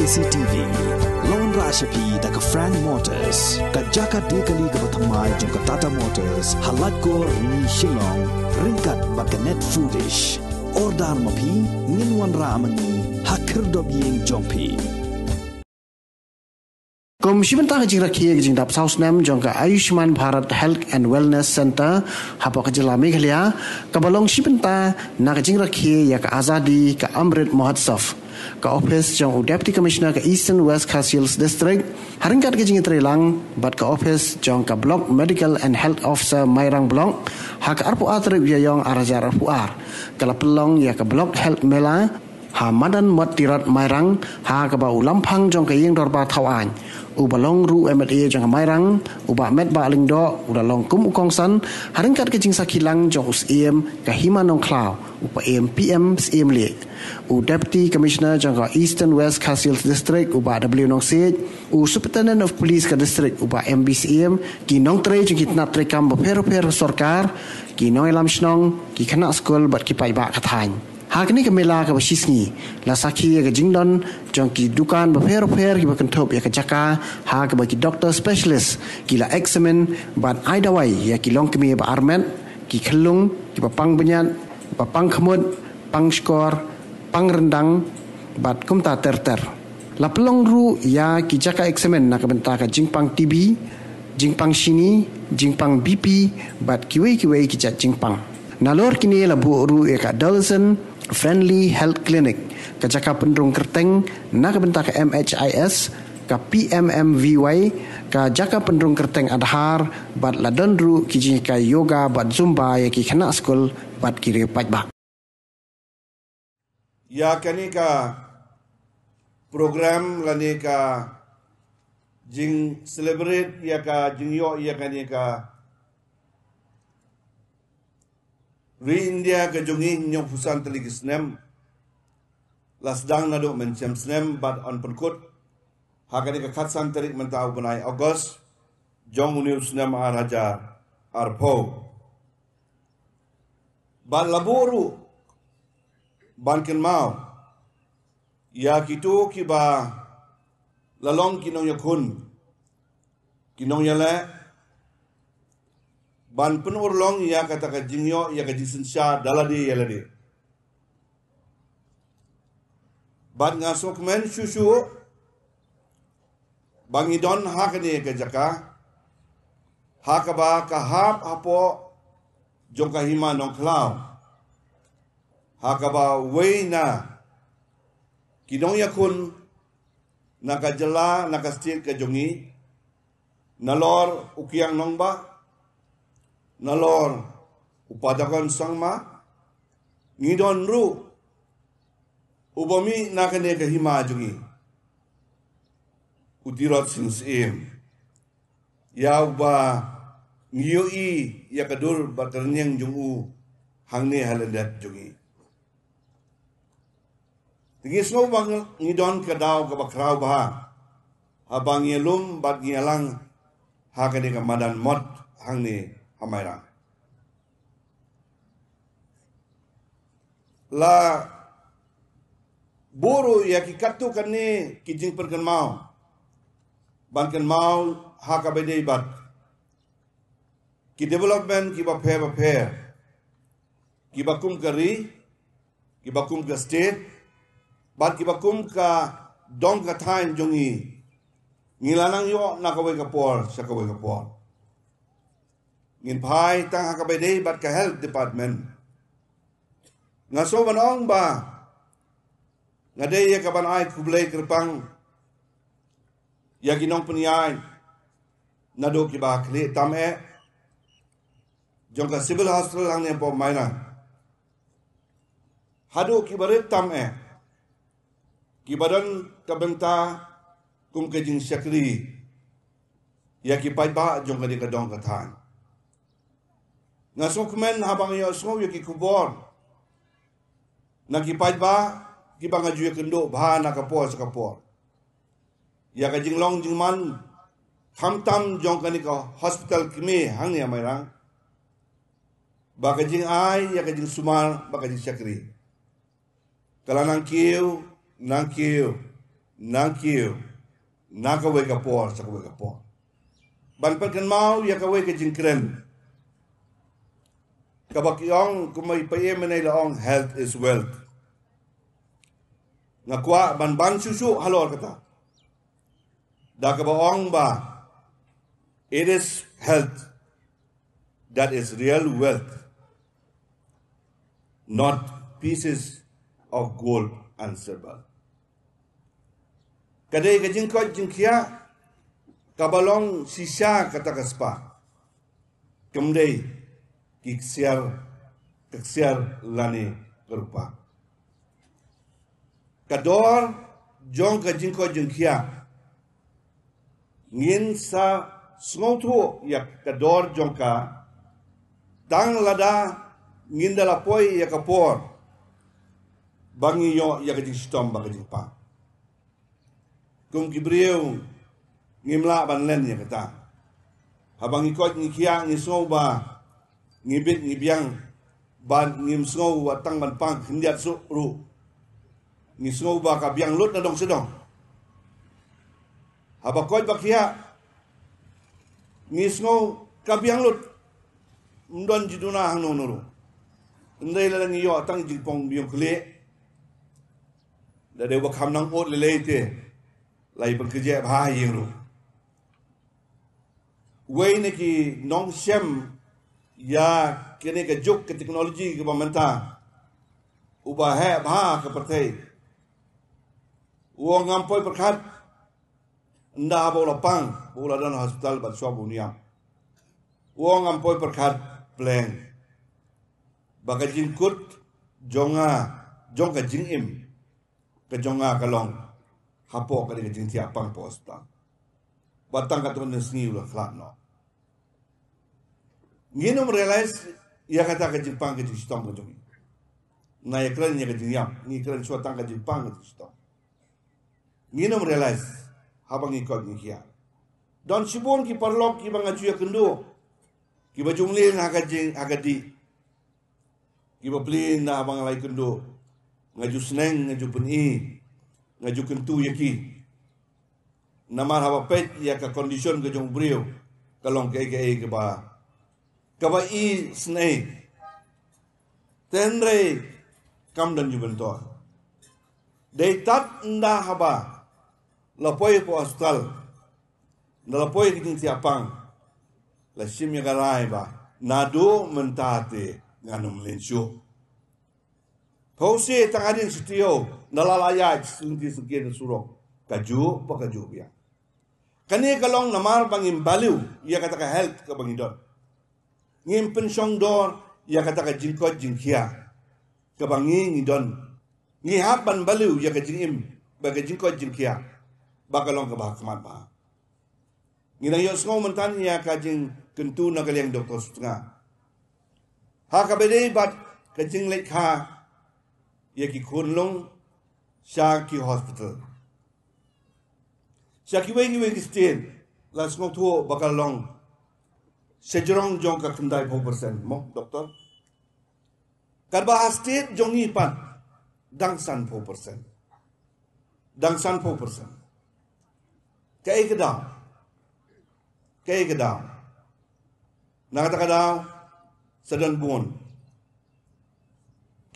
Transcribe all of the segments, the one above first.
KTCTV Lone Rashapi da ka Frank Motors ka dekali ga bathamai jung Tata Motors halat ko ni Shillong ringkat bakanet foodish ordar mapi ninwan ramani hakir dob yeng jompi Komisi Bentang Haji Rakia Gijing Dap South Nam Jongka Ayushman Bharat Health and Wellness Center Hapa Kejela Meghalaya Kabalong Shibenta Nak Jing Rakia Yak Azadi Ka Amrit Mohatsaf ke ofis jong deputy commissioner ke Eastern West Castles District. Haringkat ke jingi terilang, bat ke ofis jong ke blok medical and health officer Mayrang Blok, hak arpu atrib ya yong arajar arpu ar. Kalau pelong ya ke blok health mela, hamadan mat tirat mairang ha kaba ulampang jong ke yeng dorba thawan ubalong ru emet e jong mairang uba met ba ling do ulalong kum ukong san haring kat kejing sakilang jong us em ka himanong klau upa em pm em le u deputy commissioner jong ka eastern west council district uba w nong se u superintendent of police ka district uba mbcm ki nong tre jong kitna tre kam ba phero phero sarkar ki nong elam shnong ki khana school bat ki pai ba khathain hak ni ke mela ke bisnis ni la saki ye ya ke jingdon jong ki dukan ba fer fer ki ba kan thop ye ya ke jaka hak ba ki doctor specialist ki la examen ba ida wai ye ya ki long kemi ba armen ki khlung ki ba pang banyak ba pang khmut pang skor pang rendang ba kum ta ter ter la plong ru ya ki jaka examen nak benta ka jingpang tb jingpang sini jingpang bp ba kiwei kiwei ki cha jingpang Nalor kini la buru eka dozen Friendly Health Clinic kecakap penderung kerteng nak bentak MHIS ke PMMVY ke jaka penderung kerteng adhar bat ladon ru kijika yoga bat zumba ya ki kena skul bat kiri pajba ya kani ka program lani ka jing celebrate ya ka jing yo ya kani ka Rindia ke jongi nyok fusan telik Lasdang nado mencem snem bad on perkut, Hakani kekat san telik mentau benai ogos Jong unil snem araja arpo. Ban laburu. Ban ken mau. Ya kitu kiba lalong kinong yakun. Kinong yalek ban pun urlong ya kata ka jingyo ya ka dala sha daladi yaladi ban ngasok men shushu bangi hak hakni ka jaka hakaba ka hap apo joka hima nong klaw hakaba weina kidong yakun nakajela nakastir ka jongi nalor ukiang nongba nalor upadakan sangma ngidon ru ubami nakane hima jungi udirot sings im ya ba ngiyo i yakadur bakarnyang jungu hangne halendat jungi tingi snow bang ngidon ka daw ka bakraw ba habang yelum bat ngialang hakane ka madan mot hangne La buru ya ki kattu kanni ki jing perkan mau kan mau ha dei bat ki development ki ba phe ba phe ki ba kum kari ki ba kum ka state bat ki ba kum ka dong ka time jongi ngilanang yo na ka por ka por ngin pai tang akabede bat ka health department nga so banong ba nga de ya kaban ai kublai kerpang ya ginong peniai na do ki ba kli tam e jong ka civil hospital ang ne po maina hadu ki bare tam e ki badan kabenta kung ke syakri ya ki pai ba jong ka di ka dong ka Ngasong kumen habang iyo so yuki kubor. Nakipaj ba kibang aju ya kendo bahana nakapor sa kapor. Ya ka jinglong jingman tam tam jong kani ka hospital kimi hang ya amarang. Ba ka jing ai ya ka jing sumal ba ka jing syakri. Kala nang kiu nang kiu nang kiu nakawai kapor sa kawai kapor. Ban kan mau ya kawai ka kren. Kabak iong kumay paeman ay ong health is wealth. Ngakwa ban ban susu halor kata. Da ong ba it is health that is real wealth not pieces of gold and silver. Kadai kajing kau kya kabalong sisa kata kaspa. Kemudian kiksiar kiksiar lani grupa kador jong ka jinko jingkia ngin sa smotu ya kador jong ka dang lada ngin dala poi ya kapor bangi yo ya ka jingstom ba ka jingpa kung kibrieu ngimla banlen ya kata habang ikot ngikia ngisoba ba ngibit ngibiang ban ngimsngo watang ban pang hindiat su ru ngisngo ba ka biang lut na dong sedong habakoy bakia ngisngo ka biang lut ndon jiduna hang nonoro ndai la ngi yo tang jipong biang kle da de wakam nang ot le leite lai ban kerja bahaya ru wei ne ki nong sem ya kini ke juk ke teknologi ke pemerintah ubah hai bah ke pertai uang ngampoi perkat nda bola pang bola dan hospital bat suap dunia uang ngampoi perkat pleng baka jingkut jonga jonga jingim ke jonga kalong hapo ka ke jing tiapang posta batang ka tu nesni ulah kelak no nginum realize ya kata ke Jepang ke Jepang ke Jepang na ya kran ya ke ni tang ke Jepang ke Jepang nginum realize habang ikot ni kia don shibon ki parlok ki ya kendo ki ba jumlin aga jing aga ki na bang lai kendo ngaju seneng ngaju peni ngaju kentu ya ki namar haba pet ya ka condition ke jong brio kalong ke ke ke Kaba i snei. Tenre kam dan juben toa. Dei tat nda haba. Lapoi po astal. Nda lapoi kiting siapang. La shim ya ba. Nado mentate nganum lencio. Hausi tangadin setiau nalalaya sunti sukian surok kaju pakaju biang. Kani kalong namar bangin baliu ia katakan health ka bangidon ngimpen shongdor ya kata ka jingko jingkia kabangi ngidon ngi hapan balu ya ka jingim ba ka jingko jingkia bakalong ka bah kamat bah nginang yo sngau mentan ya ka jing kentu na kalyang doktor setengah ha ka bede bat ka jing ha ya ki long sha ki hospital sha ki wengi wengi stin la sngau tu bakalong Sejorong jong ka kendai pong persen mo doktor. Karbahar state jong ipan dangsan pong persen. Dangsan pong persen. Kaya ke daw. Kaya ke daw. Nakata ka daw sedan buon.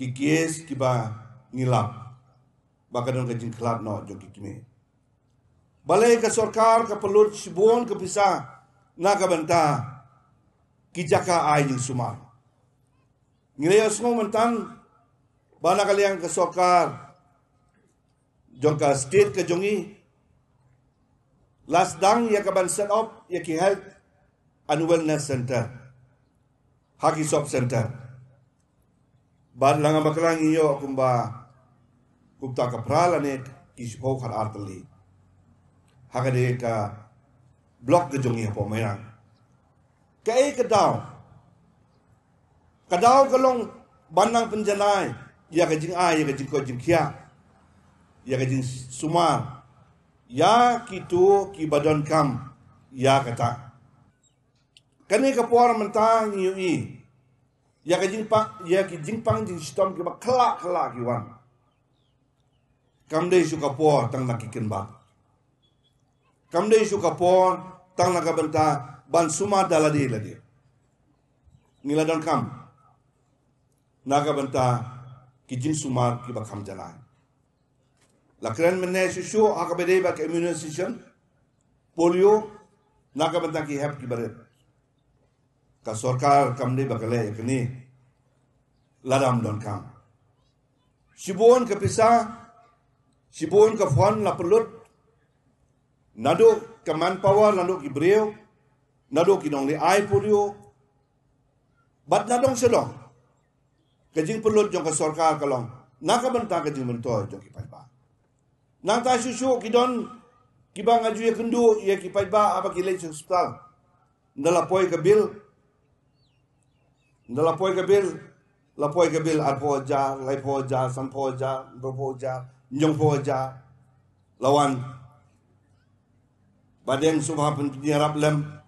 Kikies kiba ngilap. Bakadon ka jingklap no jong kikimeh. balai ke sorkar ke pelut sibun ka pisah na bentah ki jaka ayin sumar ngire osmo mentang, bana kaliang ke sokar jongka state ke jongi dang ya kaban set up ya ki health and wellness center haki shop center ban langa makalang iyo akumba kupta kaprala ne ki kar khar artli hakade ka block ke jongi po mayang kei kedau kedau kelong banang penjanai ya ke jing ai ya ke jing ko jing kia ya ke jing suma ya kitu ki badon kam ya kata kani ke por mentang ngiu i ya ke jing pang ya ke jing pang jing stom ki kelak kelak ki wan kam dei suka por tang nakikin ba kam dei suka por tang nakabenta ban suma dala di lagi ngila don kam naga banta ki jin suma ki ba kam jala la kren menne shi sho ba immunization polio naga banta ki help ki bare ka sarkar kamne bagale ladam don kam shibon ka pisa shibon ka fon la pelut nado ke manpower nado ki nado kinong li ay puryo bat nadong silong kajing pulot jong ka kalong, kalong nakabanta kajing mentoy jong kipay ba nang ta susu kidon kibang aju ya kendu ya kipay apa kilay sa hospital nalapoy ka bill nalapoy ka bill lapoy ka bill at ja lay ja ja ja nyong po ja lawan badeng subha pen lem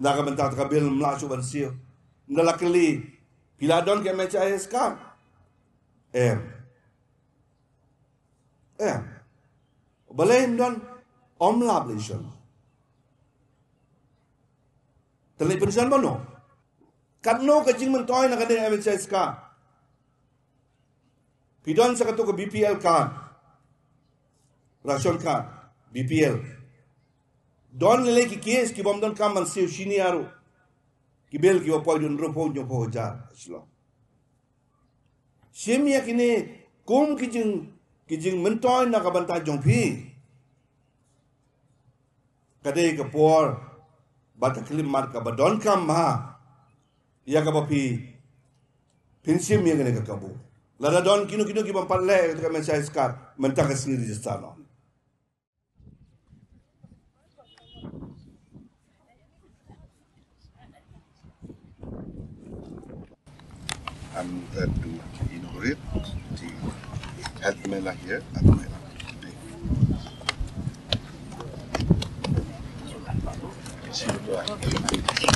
ndaga bentak takabil mlachu ban siyo ndala keli pila don ke mecha es kam em em balaim don om lablation tali pensian bono kat no ke jing mentoi na kadin mecha es kam pidon sakatu ke BPL card ration card BPL don le ki kes ki bom don kam man sew shini aro ki bel ki opo don ropo nyo po jar shlo shem ya kine kom ki jing ki jing men toy na ka banta jong phi kade ka por bata klim mar ka ba don kam ma ya ka pi pin shem ya kine ka kabu la don kinu kino ki bom palle ka men sai skar men ta ka sini I'm there to inaugurate the health mela here at Mela. Thank you.